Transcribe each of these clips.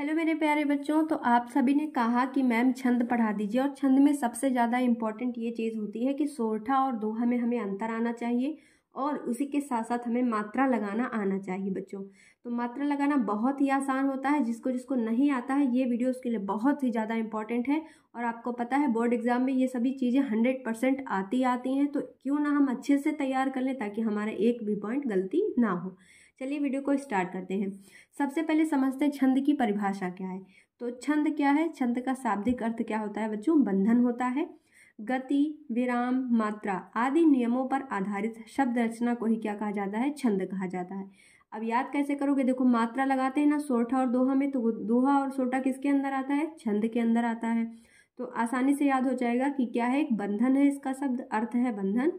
Hello मेरे प्यारे बच्चों तो आप सभी ने कहा कि मैम छंद पढ़ा दीजिए और छंद में सबसे ज़्यादा इम्पॉर्टेंट ये चीज़ होती है कि सोरठा और दोहा में हमें अंतर आना चाहिए और उसी के साथ साथ हमें मात्रा लगाना आना चाहिए बच्चों तो मात्रा लगाना बहुत ही आसान होता है जिसको जिसको नहीं आता है ये वीडियो उसके लिए बहुत ही ज़्यादा इंपॉर्टेंट है और आपको पता है बोर्ड एग्ज़ाम में ये सभी चीज़ें हंड्रेड परसेंट आती आती हैं तो क्यों ना हम अच्छे से तैयार कर लें ताकि हमारा एक भी पॉइंट गलती ना हो चलिए वीडियो को स्टार्ट करते हैं सबसे पहले समझते हैं छंद की परिभाषा क्या है तो छंद क्या है छंद का शाब्दिक अर्थ क्या होता है बच्चों बंधन होता है गति विराम मात्रा आदि नियमों पर आधारित शब्द रचना को ही क्या कहा जाता है छंद कहा जाता है अब याद कैसे करोगे देखो मात्रा लगाते हैं ना सोठा और दोहा में तो दोहा और सोटा किसके अंदर आता है छंद के अंदर आता है तो आसानी से याद हो जाएगा कि क्या है एक बंधन है इसका शब्द अर्थ है बंधन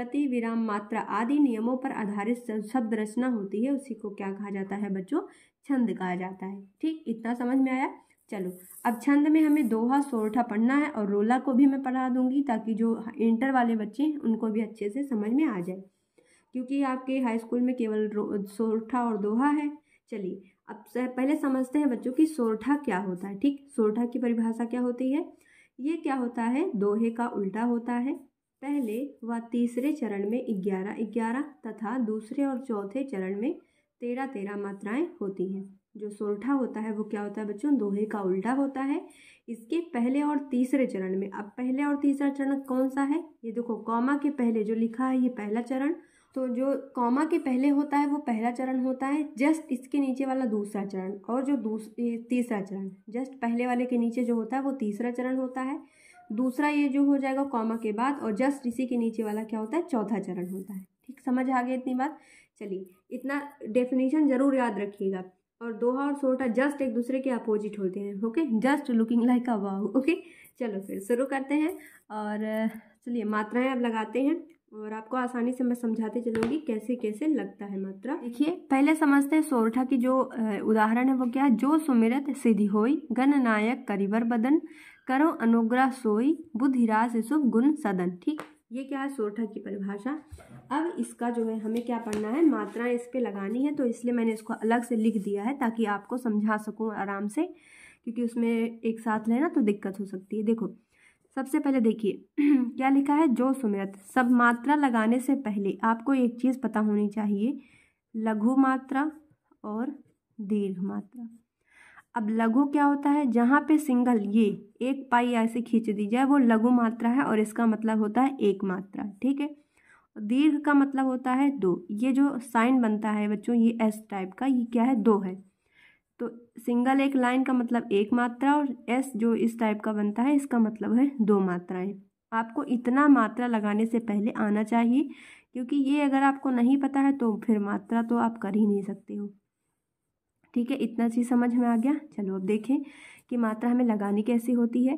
गति विराम मात्रा आदि नियमों पर आधारित शब्द रचना होती है उसी को क्या कहा जाता है बच्चों छंद कहा जाता है ठीक इतना समझ में आया चलो अब छंद में हमें दोहा सोरठा पढ़ना है और रोला को भी मैं पढ़ा दूंगी ताकि जो इंटर वाले बच्चे हैं उनको भी अच्छे से समझ में आ जाए क्योंकि आपके हाई स्कूल में केवल सोरठा और दोहा है चलिए अब पहले समझते हैं बच्चों की सोरठा क्या होता है ठीक सोरठा की परिभाषा क्या होती है ये क्या होता है दोहे का उल्टा होता है पहले व तीसरे चरण में ग्यारह ग्यारह तथा दूसरे और चौथे चरण में तेरह तेरह मात्राएं होती हैं जो सोरठा होता है वो क्या होता है बच्चों दोहे का उल्टा होता है इसके पहले और तीसरे चरण में अब पहले और तीसरा चरण कौन सा है ये देखो कौमा के पहले जो लिखा है ये पहला चरण तो जो कौमा के पहले होता है वो पहला चरण होता है जस्ट इसके नीचे वाला दूसरा चरण और जो दूस तीसरा चरण जस्ट पहले वाले के नीचे जो होता है वो तीसरा चरण होता है दूसरा ये जो हो जाएगा कॉमा के बाद और जस्ट इसी के नीचे वाला क्या होता है चौथा चरण होता है ठीक समझ आ गया इतनी बात चलिए इतना डेफिनेशन ज़रूर याद रखिएगा और दोहा और सोटा जस्ट एक दूसरे के अपोजिट होते हैं okay just looking like a wow okay चलो फिर शुरू करते हैं और चलिए मात्राएं अब लगाते हैं और आपको आसानी से मैं समझाते चलूँगी कैसे कैसे लगता है मात्रा देखिए पहले समझते हैं सोरठा की जो उदाहरण है वो क्या जो सुमिरत सिद्धि होई गण नायक करिवर बदन करो अनुग्रह सोई बुद्धिराज शुभ गुण सदन ठीक ये क्या है सोरठा की परिभाषा अब इसका जो है हमें क्या पढ़ना है मात्राएं इस पर लगानी है तो इसलिए मैंने इसको अलग से लिख दिया है ताकि आपको समझा सकूँ आराम से क्योंकि उसमें एक साथ लेना तो दिक्कत हो सकती है देखो सबसे पहले देखिए क्या लिखा है जो सुमिरत सब मात्रा लगाने से पहले आपको एक चीज़ पता होनी चाहिए लघु मात्रा और दीर्घ मात्रा अब लघु क्या होता है जहाँ पे सिंगल ये एक पाई ऐसे खींच दी जाए वो लघु मात्रा है और इसका मतलब होता है एक मात्रा ठीक है दीर्घ का मतलब होता है दो ये जो साइन बनता है बच्चों ये एस टाइप का ये क्या है दो है तो सिंगल एक लाइन का मतलब एक मात्रा और एस जो इस टाइप का बनता है इसका मतलब है दो मात्राएं आपको इतना मात्रा लगाने से पहले आना चाहिए क्योंकि ये अगर आपको नहीं पता है तो फिर मात्रा तो आप कर ही नहीं सकते हो ठीक है इतना चीज़ समझ में आ गया चलो अब देखें कि मात्रा हमें लगानी कैसी होती है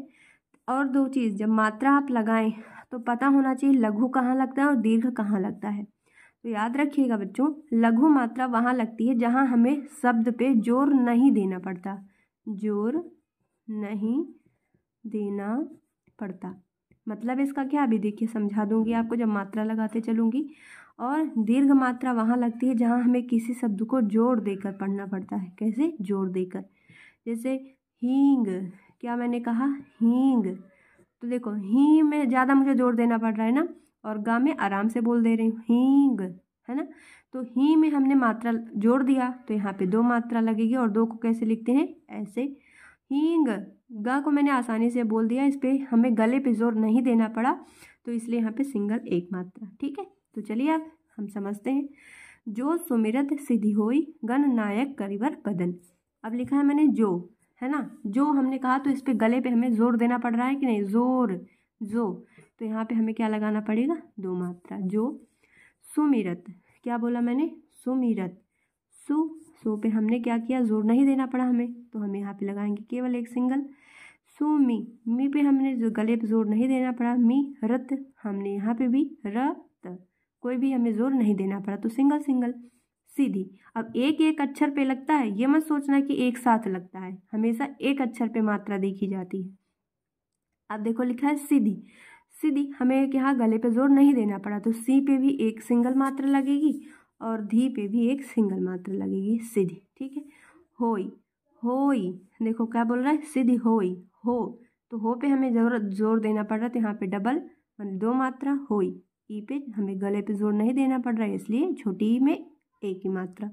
और दो चीज़ जब मात्रा आप लगाएं तो पता होना चाहिए लघु कहाँ लगता है और दीर्घ कहाँ लगता है तो याद रखिएगा बच्चों लघु मात्रा वहाँ लगती है जहाँ हमें शब्द पे जोर नहीं देना पड़ता जोर नहीं देना पड़ता मतलब इसका क्या अभी देखिए समझा दूंगी आपको जब मात्रा लगाते चलूंगी और दीर्घ मात्रा वहाँ लगती है जहाँ हमें किसी शब्द को जोड़ देकर पढ़ना पड़ता है कैसे जोड़ देकर जैसे हींग क्या मैंने कहा हींग तो देखो ही में ज़्यादा मुझे जोड़ देना पड़ रहा है ना और गा में आराम से बोल दे रही हूँ हींग है ना तो ही में हमने मात्रा जोड़ दिया तो यहाँ पे दो मात्रा लगेगी और दो को कैसे लिखते हैं ऐसे हींग ग को मैंने आसानी से बोल दिया इस पर हमें गले पे जोर नहीं देना पड़ा तो इसलिए यहाँ पे सिंगल एक मात्रा ठीक है तो चलिए आप हम समझते हैं जो सुमिरत सिद्धि होई गण नायक करिवर बदन अब लिखा है मैंने जो है ना जो हमने कहा तो इस पर गले पे हमें जोर देना पड़ रहा है कि नहीं जोर जो तो यहाँ पे हमें क्या लगाना पड़ेगा दो मात्रा जो सुमिरत क्या बोला मैंने सुमिरत सु सो पे हमने क्या किया जोर नहीं देना पड़ा हमें तो हम यहाँ पे लगाएंगे केवल एक सिंगल सो मी मी पे हमने जो गले पे जोर नहीं देना पड़ा मी रत हमने यहाँ पे भी र त कोई भी हमें जोर नहीं देना पड़ा तो सिंगल सिंगल सीधी अब एक एक अक्षर पे लगता है ये मत सोचना कि एक साथ लगता है हमेशा एक अक्षर पे मात्रा देखी जाती है अब देखो लिखा है सीधी सीधी हमें यहाँ गले पे जोर नहीं देना पड़ा तो सी पे भी एक सिंगल मात्रा लगेगी और धी पे भी एक सिंगल मात्रा लगेगी सीधी ठीक है होई होई देखो क्या बोल रहा है सीधी होई हो तो हो पे हमें जरूरत जोर देना पड़ रहा है तो यहाँ पे डबल मतलब दो मात्रा होई ई पे हमें गले पे जोर नहीं देना पड़ रहा है इसलिए छोटी में एक ही मात्रा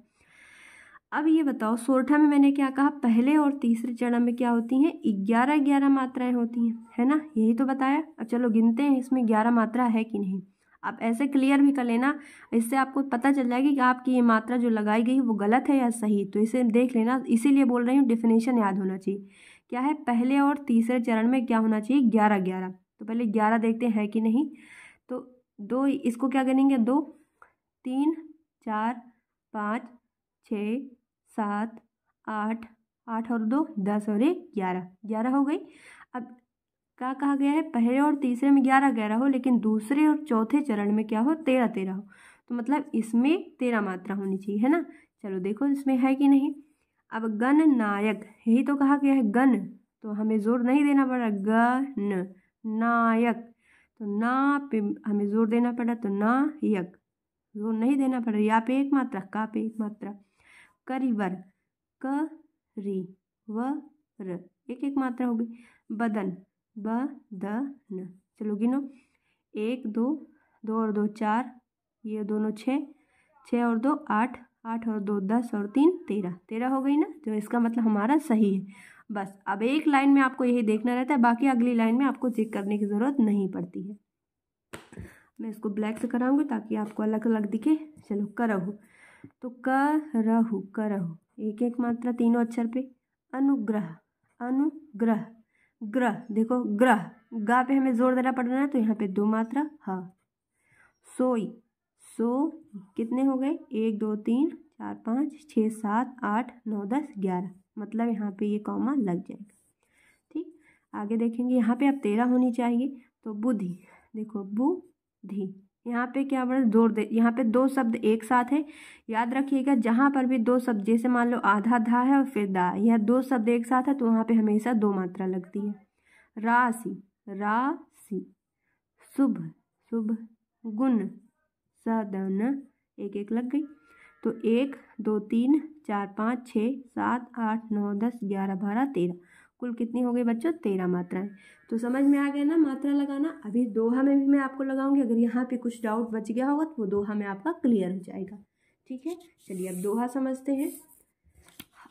अब ये बताओ सोरठा में मैंने क्या कहा पहले और तीसरे चरण में क्या होती हैं ग्यारह ग्यारह मात्राएं होती हैं है ना यही तो बताया अब चलो गिनते हैं इसमें ग्यारह मात्रा है कि नहीं आप ऐसे क्लियर भी कर लेना इससे आपको पता चल जाएगी कि आपकी ये मात्रा जो लगाई गई वो गलत है या सही तो इसे देख लेना इसीलिए बोल रही हूँ डिफिनेशन याद होना चाहिए क्या है पहले और तीसरे चरण में क्या होना चाहिए ग्यारह ग्यारह तो पहले ग्यारह देखते हैं कि नहीं तो दो इसको क्या करेंगे दो तीन चार पाँच छ सात आठ आठ और दो दस और एक ग्यारह ग्यारह हो गई अब क्या कहा गया है पहले और तीसरे में ग्यारह ग्यारह हो लेकिन दूसरे और चौथे चरण में क्या हो तेरह तेरह हो तो मतलब इसमें तेरह मात्रा होनी चाहिए है ना चलो देखो इसमें है कि नहीं अब गण नायक यही तो कहा गया है गण तो हमें जोर नहीं देना पड़ा गण नायक तो ना पे हमें जोर देना पड़ा तो ना यक जोर नहीं देना पड़ा या पे एक मात्रा का पे एक मात्रा करीवर करी व र एक एक मात्रा होगी बदन ब द न चलो गिनो एक दो दो और दो चार ये दोनों छः छः और दो आठ आठ और दो दस और तीन तेरह तेरह हो गई ना तो इसका मतलब हमारा सही है बस अब एक लाइन में आपको यही देखना रहता है बाकी अगली लाइन में आपको चेक करने की ज़रूरत नहीं पड़ती है मैं इसको ब्लैक से कराऊंगी ताकि आपको अलग अलग दिखे चलो करहु तो करहु करहु एक एक मात्रा तीनों अक्षर पे अनुग्रह अनुग्रह ग्रह देखो ग्रह गा पे हमें जोर देना पड़ रहा है तो यहाँ पे दो मात्रा ह हाँ। सोई सो कितने हो गए एक दो तीन चार पाँच छः सात आठ नौ दस ग्यारह मतलब यहाँ पे ये कॉमा लग जाएगा ठीक आगे देखेंगे यहाँ पे आप तेरह होनी चाहिए तो बुद्धि देखो बुधि यहाँ पे क्या बड़ा जोर दे यहाँ पे दो शब्द एक साथ है याद रखिएगा जहाँ पर भी दो शब्द जैसे मान लो आधा धा है और फिर दा यह दो शब्द एक साथ है तो वहाँ पे हमेशा दो मात्रा लगती है राशि राशि शुभ शुभ गुण सदन एक एक लग गई तो एक दो तीन चार पाँच छः सात आठ नौ दस ग्यारह बारह तेरह कुल कितनी हो गई बच्चों तेरह मात्राएं तो समझ में आ गया ना मात्रा लगाना अभी दोहा में भी मैं आपको लगाऊंगी अगर यहाँ पे कुछ डाउट बच गया होगा तो वो दोहा में आपका क्लियर हो जाएगा ठीक है चलिए अब दोहा समझते हैं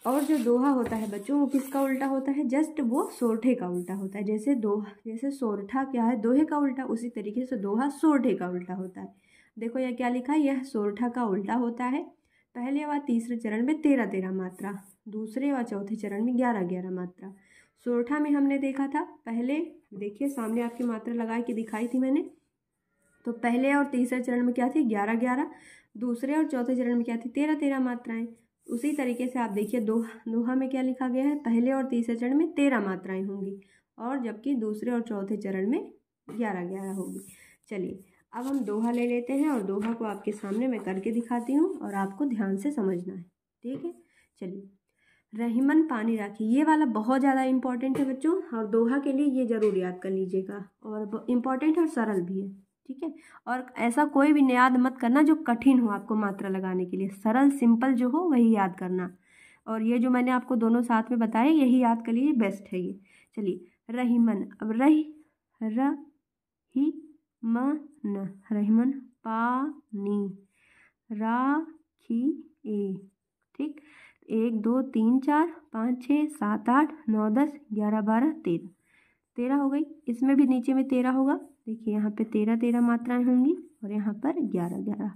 और जो दोहा होता है बच्चों वो किसका उल्टा होता है जस्ट वो सोरठे का उल्टा होता है जैसे दोहा जैसे सोरठा क्या है दोहे का उल्टा उसी तरीके से दोहा सोरठे का उल्टा होता है देखो यह क्या लिखा है यह सोरठा का उल्टा होता है पहले व तीसरे चरण में तेरह तेरह मात्रा दूसरे व चौथे चरण में ग्यारह ग्यारह मात्रा सोरठा में हमने देखा था पहले देखिए सामने आपकी मात्रा लगा के दिखाई थी मैंने तो पहले और तीसरे चरण में क्या थी ग्यारह ग्यारह दूसरे और चौथे चरण में क्या थी तेरह तेरह मात्राएं उसी तरीके से आप देखिए दोहा दोहा में क्या लिखा गया है पहले और तीसरे चरण में तेरह मात्राएं होंगी और जबकि दूसरे और चौथे चरण में ग्यारह ग्यारह होगी चलिए अब हम दोहा ले लेते हैं और दोहा को आपके सामने मैं करके दिखाती हूँ और आपको ध्यान से समझना है ठीक है चलिए रहीमन पानी राखी ये वाला बहुत ज़्यादा इम्पॉर्टेंट है बच्चों और दोहा के लिए ये ज़रूर याद कर लीजिएगा और इम्पॉर्टेंट और सरल भी है ठीक है और ऐसा कोई भी याद मत करना जो कठिन हो आपको मात्रा लगाने के लिए सरल सिंपल जो हो वही याद करना और ये जो मैंने आपको दोनों साथ में बताए यही याद कर लीजिए बेस्ट है ये चलिए रहीमन अब रही र ही न रहीमन पानी राखी ए ठीक एक दो तीन चार पाँच छः सात आठ नौ दस ग्यारह बारह तेरह तेरह हो गई इसमें भी नीचे में तेरह होगा देखिए यहाँ पे तेरह तेरह मात्राएं होंगी और यहाँ पर ग्यारह ग्यारह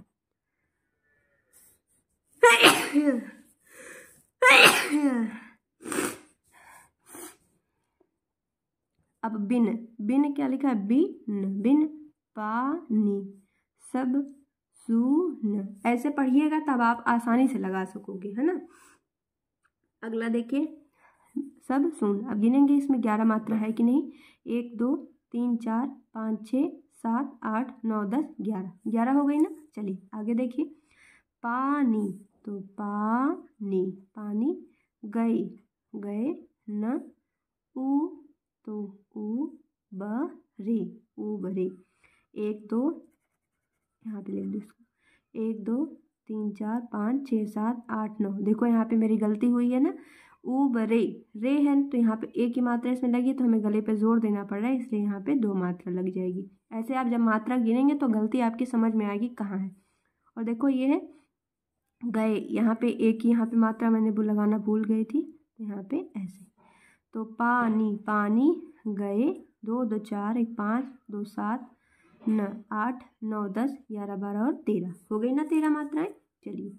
अब बिन बिन क्या लिखा है बिन बिन पानी सब सुन ऐसे पढ़िएगा तब आप आसानी से लगा सकोगे है ना अगला देखिए सब सुन अब गिनेंगे इसमें ग्यारह मात्रा है कि नहीं एक दो तीन चार पाँच छः सात आठ नौ दस ग्यारह ग्यारह हो गई ना चलिए आगे देखिए पानी तो पानी पानी गए गए न उ तो ऊ बरे ऊ बरे एक दो यहाँ पे लिख दो इसको एक दो तीन चार पाँच छः सात आठ नौ देखो यहाँ पे मेरी गलती हुई है ना ऊब रे रे है तो यहाँ पे एक ही मात्रा इसमें लगी तो हमें गले पे जोर देना पड़ रहा है इसलिए यहाँ पे दो मात्रा लग जाएगी ऐसे आप जब मात्रा गिनेंगे तो गलती आपकी समझ में आएगी कहाँ है और देखो ये है गए यहाँ पे एक ही यहाँ पे मात्रा मैंने लगाना भूल गई थी तो यहाँ पे ऐसे तो पानी पानी गए दो दो चार एक पाँच दो सात न आठ नौ दस ग्यारह बारह और तेरह हो गई ना तेरह मात्राएं चलिए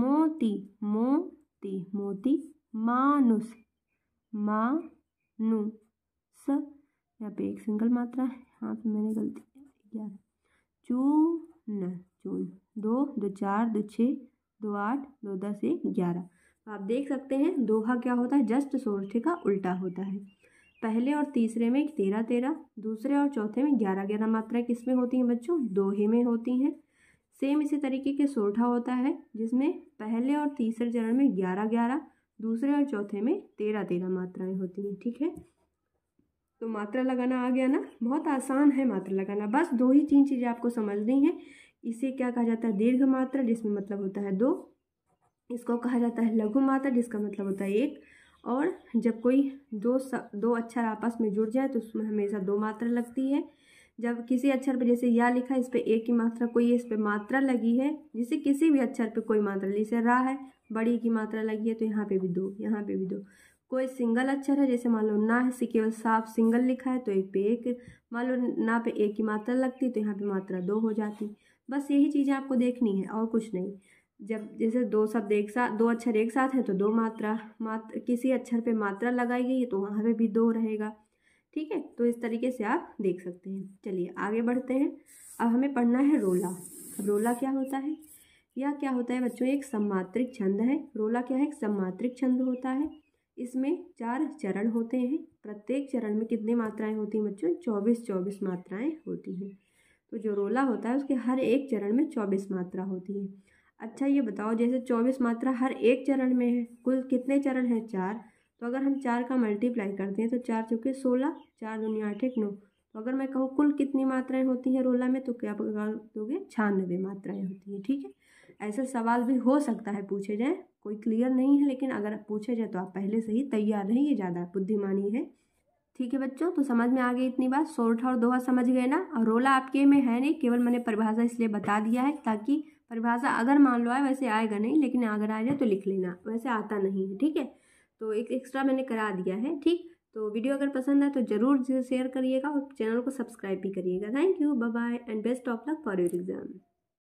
मोती मोती मोती मानुस स यहाँ पे एक सिंगल मात्रा है यहाँ पे मैंने गलती ग्यारह चून चून दो दो चार दो छः दो आठ दो दस एक ग्यारह तो आप देख सकते हैं दोहा क्या होता है जस्ट सोरठे का उल्टा होता है पहले और तीसरे में तेरह तेरह दूसरे और चौथे में ग्यारह ग्यारह मात्रा किस में होती हैं बच्चों दोहे में होती हैं सेम इसी तरीके के सोरठा होता है जिसमें पहले और तीसरे चरण में ग्यारह ग्यारह दूसरे और चौथे में तेरह तेरह मात्राएं होती हैं ठीक है तो मात्रा लगाना आ गया ना बहुत आसान है मात्रा लगाना बस दो ही तीन चीज़ें आपको समझनी है इसे क्या कहा जाता है दीर्घ मात्रा जिसमें मतलब होता है दो इसको कहा जाता है लघु मात्रा जिसका मतलब होता है एक और जब कोई दो स, दो अक्षर आपस में जुड़ जाए तो उसमें हमेशा दो मात्रा लगती है जब किसी अक्षर पर जैसे या लिखा इस पर ए की मात्रा कोई है इस पर मात्रा लगी है जैसे किसी भी अक्षर पर कोई मात्रा जैसे रा है बड़ी की मात्रा लगी है तो यहाँ पे भी दो यहाँ पे भी दो कोई सिंगल अक्षर है जैसे मान लो ना है सी केवल साफ सिंगल लिखा है तो एक पे एक मान लो ना पे एक की मात्रा लगती तो यहाँ पे मात्रा दो हो जाती बस यही चीज़ें आपको देखनी है और कुछ नहीं जब जैसे दो शब्द एक साथ दो अक्षर एक साथ हैं तो दो मात्रा मात्र किसी अक्षर पे मात्रा लगाई गई है तो वहाँ पे भी दो रहेगा ठीक है तो इस तरीके से आप देख सकते हैं चलिए आगे बढ़ते हैं अब हमें पढ़ना है रोला रोला क्या होता है यह क्या होता है बच्चों एक सम्मात्रिक छंद है रोला क्या है एक सम्मात्रिक छंद होता है इसमें चार चरण होते हैं प्रत्येक चरण में कितनी मात्राएं होती हैं बच्चों चौबीस चौबीस मात्राएं होती हैं तो जो रोला होता है उसके हर एक चरण में चौबीस मात्रा होती है अच्छा ये बताओ जैसे चौबीस मात्रा हर एक चरण में है कुल कितने चरण हैं चार तो अगर हम चार का मल्टीप्लाई करते हैं तो चार चौके सोलह चार दुनिया आठ एक नौ तो अगर मैं कहूँ कुल कितनी मात्राएं होती हैं रोला में तो क्या दोगे छानबे मात्राएं होती हैं ठीक है ऐसा सवाल भी हो सकता है पूछे जाए कोई क्लियर नहीं है लेकिन अगर पूछे जाए तो आप पहले से ही तैयार रहें ये ज़्यादा बुद्धिमानी है ठीक है बच्चों तो समझ में आ गई इतनी बात सोरठा और दोहा समझ गए ना और रोला आपके में है नहीं केवल मैंने परिभाषा इसलिए बता दिया है ताकि परिभाषा अगर मान लो आए वैसे आएगा नहीं लेकिन अगर आ जाए तो लिख लेना वैसे आता नहीं है ठीक है तो एक एक्स्ट्रा मैंने करा दिया है ठीक तो वीडियो अगर पसंद आए तो ज़रूर शेयर करिएगा और चैनल को सब्सक्राइब भी करिएगा thank you bye bye and best of luck for your exam